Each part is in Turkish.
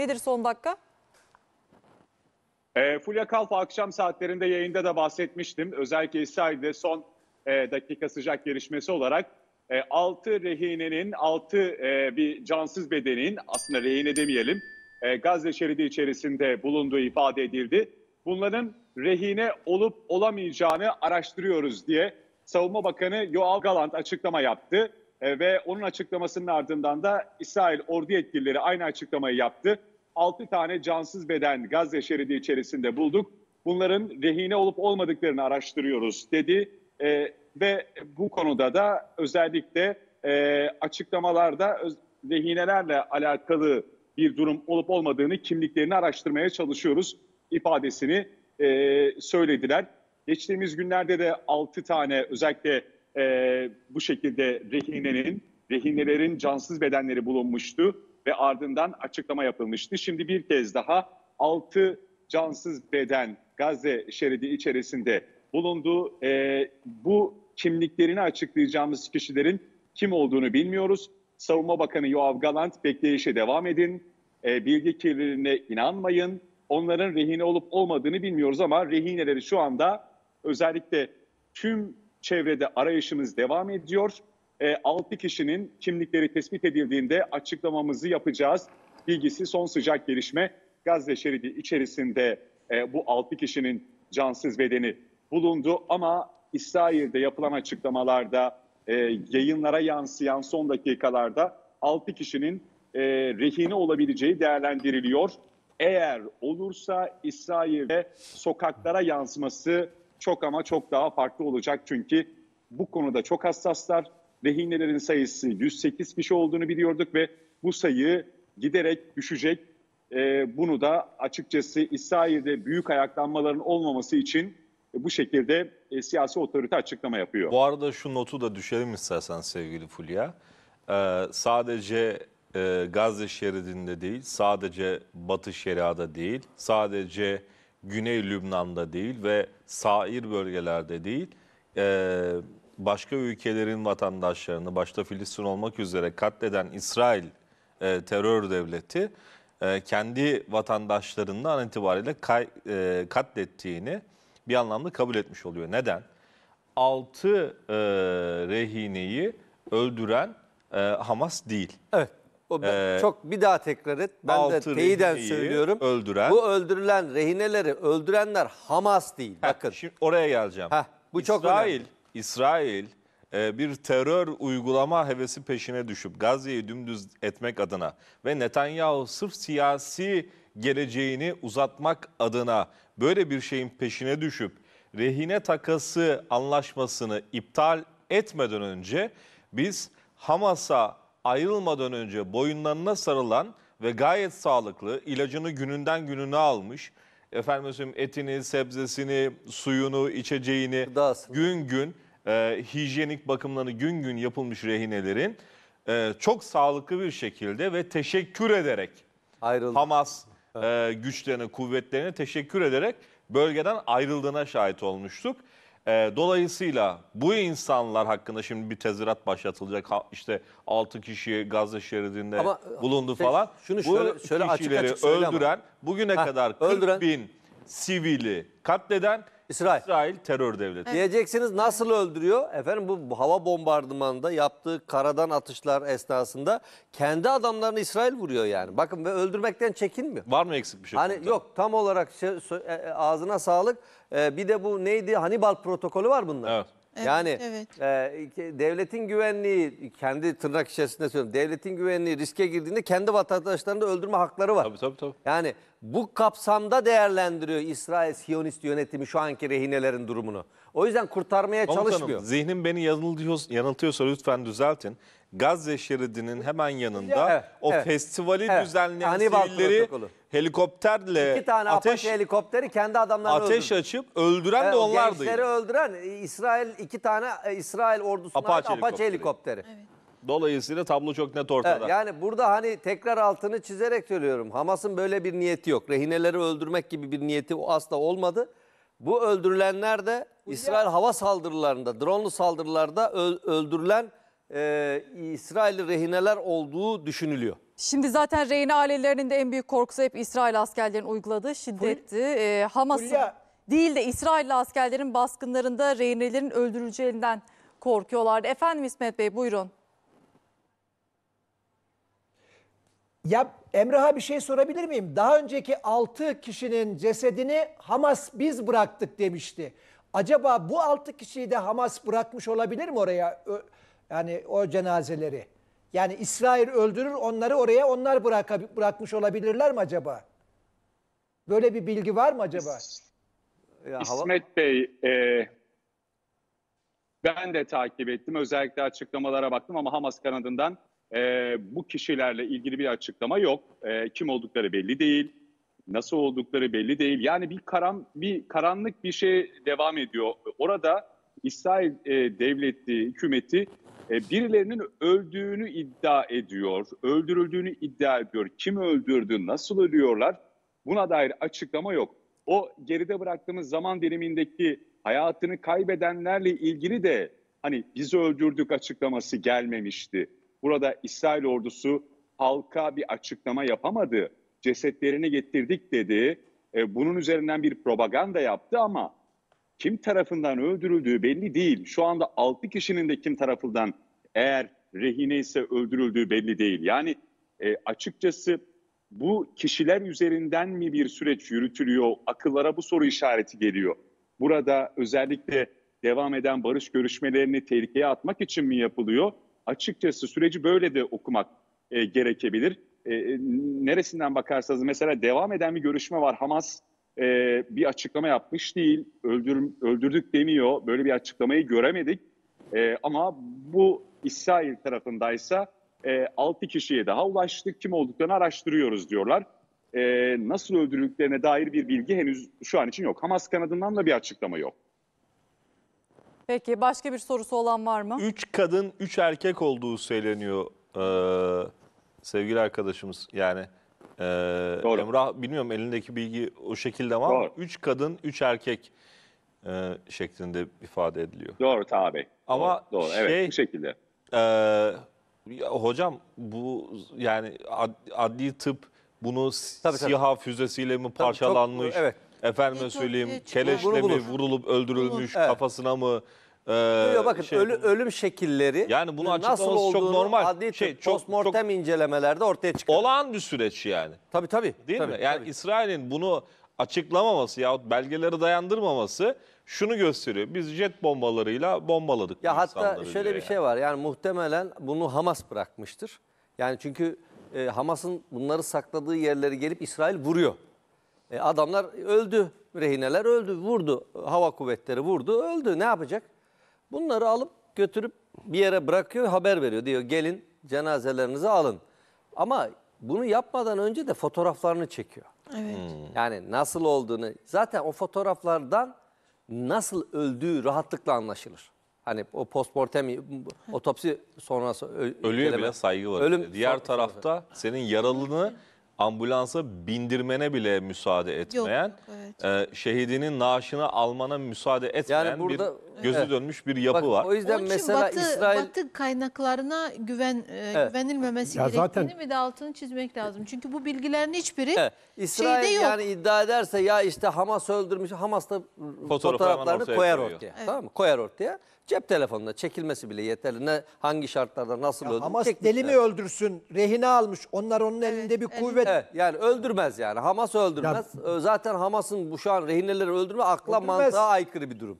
Nedir son dakika? E, Fulya Kalfa akşam saatlerinde yayında da bahsetmiştim. Özellikle İsrail'de son e, dakika sıcak gelişmesi olarak e, 6 rehinenin, 6 e, bir cansız bedenin aslında rehine demeyelim e, Gazze şeridi içerisinde bulunduğu ifade edildi. Bunların rehine olup olamayacağını araştırıyoruz diye Savunma Bakanı Yoav Galant açıklama yaptı. E, ve onun açıklamasının ardından da İsrail ordu yetkilileri aynı açıklamayı yaptı. 6 tane cansız beden Gazze şeridi içerisinde bulduk. Bunların rehine olup olmadıklarını araştırıyoruz dedi e, ve bu konuda da özellikle e, açıklamalarda rehinelerle alakalı bir durum olup olmadığını kimliklerini araştırmaya çalışıyoruz ifadesini e, söylediler. Geçtiğimiz günlerde de 6 tane özellikle e, bu şekilde rehinenin, rehinelerin cansız bedenleri bulunmuştu ve ardından açıklama yapılmıştı. Şimdi bir kez daha 6 cansız beden Gazze şeridi içerisinde bulunduğu E, ee, bu kimliklerini açıklayacağımız kişilerin kim olduğunu bilmiyoruz. Savunma Bakanı Yoav Galant bekleyişe devam edin. E, bilgi kirliliğine inanmayın. Onların rehine olup olmadığını bilmiyoruz ama rehineleri şu anda özellikle tüm çevrede arayışımız devam ediyor e, 6 kişinin kimlikleri tespit edildiğinde açıklamamızı yapacağız. Bilgisi son sıcak gelişme Gazze şeridi içerisinde e, bu 6 kişinin cansız bedeni bulundu ama İsrail'de yapılan açıklamalarda e, yayınlara yansıyan son dakikalarda 6 kişinin e, rehine olabileceği değerlendiriliyor. Eğer olursa İsrail'de sokaklara yansıması çok ama çok daha farklı olacak çünkü bu konuda çok hassaslar rehinelerin sayısı 108 kişi olduğunu biliyorduk ve bu sayı giderek düşecek. E, bunu da açıkçası İsrail'de büyük ayaklanmaların olmaması için e, bu şekilde e, siyasi otorite açıklama yapıyor. Bu arada şu notu da düşelim istersen sevgili Fulya. Ee, sadece e, Gazze şeridinde değil, sadece Batı Şeria'da değil, sadece Güney Lübnan'da değil ve sair bölgelerde değil, e, başka ülkelerin vatandaşlarını başta Filistin olmak üzere katleden İsrail e, terör devleti e, kendi vatandaşlarından an itibariyle kay, e, katlettiğini bir anlamda kabul etmiş oluyor. Neden? 6 e, rehineyi öldüren e, Hamas değil. Evet. O ben, ee, çok bir daha tekrar et. Ben de teyiden söylüyorum. Öldüren. Bu öldürülen rehineleri öldürenler Hamas değil. Heh, Bakın. Şimdi oraya geleceğim. Heh, bu İsrail, çok önemli. İsrail e, bir terör uygulama hevesi peşine düşüp Gazze'yi dümdüz etmek adına ve Netanyahu sırf siyasi geleceğini uzatmak adına böyle bir şeyin peşine düşüp rehine takası anlaşmasını iptal etmeden önce biz Hamas'a ayrılmadan önce boyunlarına sarılan ve gayet sağlıklı ilacını gününden gününe almış efendim etini, sebzesini, suyunu, içeceğini Gıdasını. gün gün e, hijyenik bakımları gün gün yapılmış rehinelerin e, çok sağlıklı bir şekilde ve teşekkür ederek Ayrıldı. Hamas e, güçlerine, kuvvetlerine teşekkür ederek bölgeden ayrıldığına şahit olmuştuk. E, dolayısıyla bu insanlar hakkında şimdi bir tezirat başlatılacak. Ha, işte 6 kişi Gazze şeridinde Ama, e, bulundu işte, falan. Şunu bu şöyle, şöyle açık açık öldüren ama. bugüne ha, kadar 40 öldüren, bin sivili katleden İsrail. İsrail terör devleti. Diyeceksiniz nasıl öldürüyor? Efendim bu, hava bombardımanında yaptığı karadan atışlar esnasında kendi adamlarını İsrail vuruyor yani. Bakın ve öldürmekten çekinmiyor. Var mı eksik bir şey? Hani yok tam olarak şey, e, e, ağzına sağlık. E, bir de bu neydi? Hannibal protokolü var bunlar. Evet. Evet, Yani evet. e, devletin güvenliği kendi tırnak içerisinde söylüyorum. Devletin güvenliği riske girdiğinde kendi vatandaşlarını da öldürme hakları var. Tabii tabii tabii. Yani bu kapsamda değerlendiriyor İsrail Siyonist yönetimi şu anki rehinelerin durumunu. O yüzden kurtarmaya Komutanım, çalışmıyor. Zihnim beni yanıltıyor, yanıltıyorsa lütfen düzeltin. Gazze şeridinin hemen yanında ya, evet, o evet, festivali evet. düzenleyen sivilleri helikopterle İki tane ateş, Apache helikopteri kendi adamlarını ateş öldürdü. açıp öldüren evet, de onlardı. Gençleri öldüren İsrail iki tane İsrail ordusuna Apache, Apache helikopteri. helikopteri. Evet. Dolayısıyla tablo çok net ortada. Evet, yani burada hani tekrar altını çizerek söylüyorum. Hamas'ın böyle bir niyeti yok. Rehineleri öldürmek gibi bir niyeti asla olmadı. Bu öldürülenler de İsrail hava saldırılarında, dronlu saldırılarda öldürülen e, İsrail'i rehineler olduğu düşünülüyor. Şimdi zaten rehine ailelerinin de en büyük korkusu hep İsrail askerlerin uyguladığı şiddetti. E, Hamas'ın değil de İsrailli askerlerin baskınlarında rehinelerin öldürüleceğinden korkuyorlardı. Efendim İsmet Bey buyurun. Ya Emrah'a bir şey sorabilir miyim? Daha önceki 6 kişinin cesedini Hamas biz bıraktık demişti. Acaba bu 6 kişiyi de Hamas bırakmış olabilir mi oraya? Yani o cenazeleri. Yani İsrail öldürür onları oraya onlar bırak bırakmış olabilirler mi acaba? Böyle bir bilgi var mı acaba? İsmet Bey, e, ben de takip ettim. Özellikle açıklamalara baktım ama Hamas kanadından e, bu kişilerle ilgili bir açıklama yok. E, kim oldukları belli değil. Nasıl oldukları belli değil. Yani bir karan bir karanlık bir şey devam ediyor. Orada İsrail e, devleti, hükümeti e, birilerinin öldüğünü iddia ediyor. Öldürüldüğünü iddia ediyor. Kim öldürdü, nasıl ölüyorlar? Buna dair açıklama yok. O geride bıraktığımız zaman dilimindeki hayatını kaybedenlerle ilgili de hani biz öldürdük açıklaması gelmemişti. Burada İsrail ordusu halka bir açıklama yapamadı. Cesetlerini getirdik dedi. E, bunun üzerinden bir propaganda yaptı ama kim tarafından öldürüldüğü belli değil. Şu anda 6 kişinin de kim tarafından eğer rehine ise öldürüldüğü belli değil. Yani e, açıkçası bu kişiler üzerinden mi bir süreç yürütülüyor? Akıllara bu soru işareti geliyor. Burada özellikle devam eden barış görüşmelerini tehlikeye atmak için mi yapılıyor? açıkçası süreci böyle de okumak e, gerekebilir. E, e, neresinden bakarsanız mesela devam eden bir görüşme var. Hamas e, bir açıklama yapmış değil, öldür, öldürdük demiyor. Böyle bir açıklamayı göremedik. E, ama bu İsrail tarafındaysa e, 6 kişiye daha ulaştık. Kim olduklarını araştırıyoruz diyorlar. E, nasıl öldürdüklerine dair bir bilgi henüz şu an için yok. Hamas kanadından da bir açıklama yok. Peki başka bir sorusu olan var mı? Üç kadın, üç erkek olduğu söyleniyor ee, sevgili arkadaşımız. Yani e, Doğru. Emrah bilmiyorum elindeki bilgi o şekilde mi ama Doğru. üç kadın, üç erkek e, şeklinde ifade ediliyor. Doğru tabi. Ama Doğru, doğru. evet şey, bu şekilde. e, ya hocam bu yani ad- adli tıp bunu Tabii, tabii. siha füzesiyle mi parçalanmış? evet. Efendime söyleyeyim keleşle mi vurulup öldürülmüş Evet. kafasına mı? e, bakın şey- ölü- ölüm şekilleri Yani bunu açıklaması çok normal. adli Şey, tıp, çok- postmortem incelemelerde ortaya çıkar. olağan bir süreç yani. Tabi tabi. Değil tabii, mi? Yani İsrail'in bunu açıklamaması yahut belgeleri dayandırmaması şunu gösteriyor. Biz jet bombalarıyla bombaladık. Ya hatta şöyle diyor bir şey var. Yani muhtemelen bunu Hamas bırakmıştır. Yani çünkü e, Hamas'ın bunları sakladığı yerlere gelip İsrail vuruyor. E, adamlar öldü, rehineler öldü, vurdu. Hava kuvvetleri vurdu, öldü. Ne yapacak? Bunları alıp götürüp bir yere bırakıyor, haber veriyor. Diyor gelin cenazelerinizi alın. Ama bunu yapmadan önce de fotoğraflarını çekiyor. Evet. Hmm. Yani nasıl olduğunu zaten o fotoğraflardan nasıl öldüğü rahatlıkla anlaşılır. Hani o postmortem otopsi sonrası ö- Ölüye bile saygı var. Ölüm- Diğer tarafta senin yaralını ambulansa bindirmene bile müsaade etmeyen, evet. e, şehidinin naaşını almana müsaade etmeyen Yani burada- bir gözü Evet. dönmüş bir yapı Bak, var. O yüzden Onun için mesela batı, İsrail batı kaynaklarına güven e, güvenilmemesi Ya gerektiğini zaten- mi de altını çizmek lazım. Çünkü bu bilgilerin hiçbiri Evet. İsrail şeyde yok. yani iddia ederse ya işte Hamas öldürmüş, Hamas da Fotoğraflarını fotoğraflarını ortaya koyar ortaya. Tamam mı? Koyar ortaya. Cep telefonuna çekilmesi bile yeterli. Ne hangi şartlarda nasıl öldürür? Hamas delimi mi öldürsün? Rehine almış. Onlar onun elinde bir kuvvet. Evet, yani öldürmez yani. Hamas öldürmez. Ee, Zaten Hamas'ın bu şu an rehineleri öldürme akla Öldürmez. mantığa aykırı bir durum.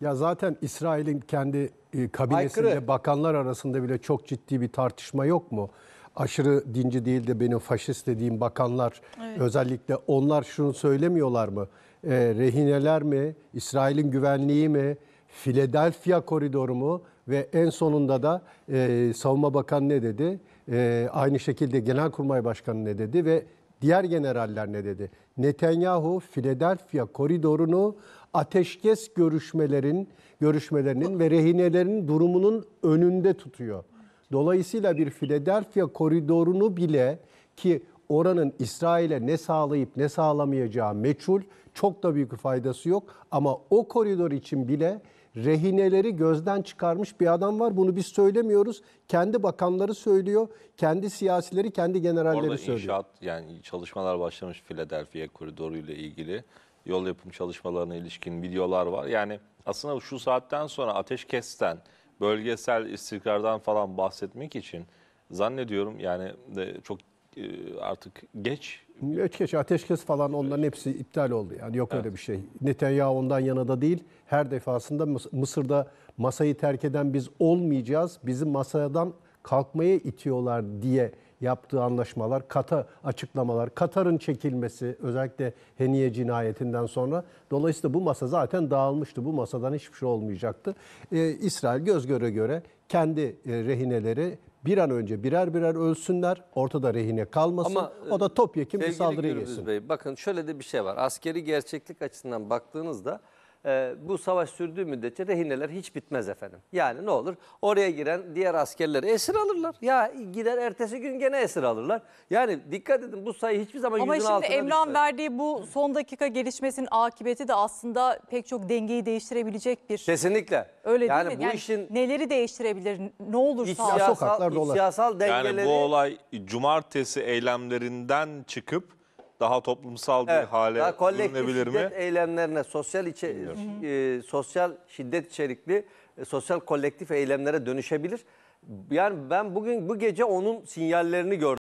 Ya zaten İsrail'in kendi e, kabinesinde Aykırı. bakanlar arasında bile çok ciddi bir tartışma yok mu? Aşırı dinci değil de benim faşist dediğim bakanlar özellikle onlar şunu söylemiyorlar mı? E, rehineler mi? İsrail'in güvenliği mi? Philadelphia koridoru mu ve en sonunda da e, Savunma Bakanı ne dedi? E, aynı şekilde Genelkurmay Başkanı ne dedi ve diğer generaller ne dedi? Netanyahu Philadelphia koridorunu ateşkes görüşmelerin görüşmelerinin ve rehinelerin durumunun önünde tutuyor. Dolayısıyla bir Philadelphia koridorunu bile ki oranın İsrail'e ne sağlayıp ne sağlamayacağı meçhul. Çok da büyük faydası yok ama o koridor için bile rehineleri gözden çıkarmış bir adam var. Bunu biz söylemiyoruz. Kendi bakanları söylüyor. Kendi siyasileri, kendi generalleri Orada söylüyor. inşaat yani çalışmalar başlamış Philadelphia koridoru ile ilgili. Yol yapım çalışmalarına ilişkin videolar var. Yani aslında şu saatten sonra ateşkesten, bölgesel istikrardan falan bahsetmek için zannediyorum yani çok e, artık geç Ötkeş, ateşkes falan onların hepsi iptal oldu. Yani yok evet. öyle bir şey. Netanyahu ondan yana da değil. Her defasında Mısır'da masayı terk eden biz olmayacağız. Bizi masadan kalkmaya itiyorlar diye yaptığı anlaşmalar, kata açıklamalar, Katar'ın çekilmesi özellikle Heniye cinayetinden sonra. Dolayısıyla bu masa zaten dağılmıştı. Bu masadan hiçbir şey olmayacaktı. Ee, İsrail göz göre göre kendi e, rehineleri bir an önce birer birer ölsünler, ortada rehine kalmasın. Ama, e, o da topyekun bir saldırı Gürbüz Bey, bakın şöyle de bir şey var. Askeri gerçeklik açısından baktığınızda ee, bu savaş sürdüğü müddetçe rehineler hiç bitmez efendim. Yani ne olur oraya giren diğer askerleri esir alırlar. Ya gider ertesi gün gene esir alırlar. Yani dikkat edin bu sayı hiçbir zaman Ama yüzün altına Ama şimdi Emrah'ın verdiği bu son dakika gelişmesinin akıbeti de aslında pek çok dengeyi değiştirebilecek bir. Kesinlikle. Öyle yani değil mi? Bu yani işin neleri değiştirebilir? Ne olursa iç siyasal, sokaklar dolar. siyasal dengeleri. Yani bu olay cumartesi eylemlerinden çıkıp daha toplumsal bir evet, hale daha bürünebilir mi? eylemlerine, sosyal içe, e, sosyal şiddet içerikli e, sosyal kolektif eylemlere dönüşebilir. Yani ben bugün bu gece onun sinyallerini gördüm.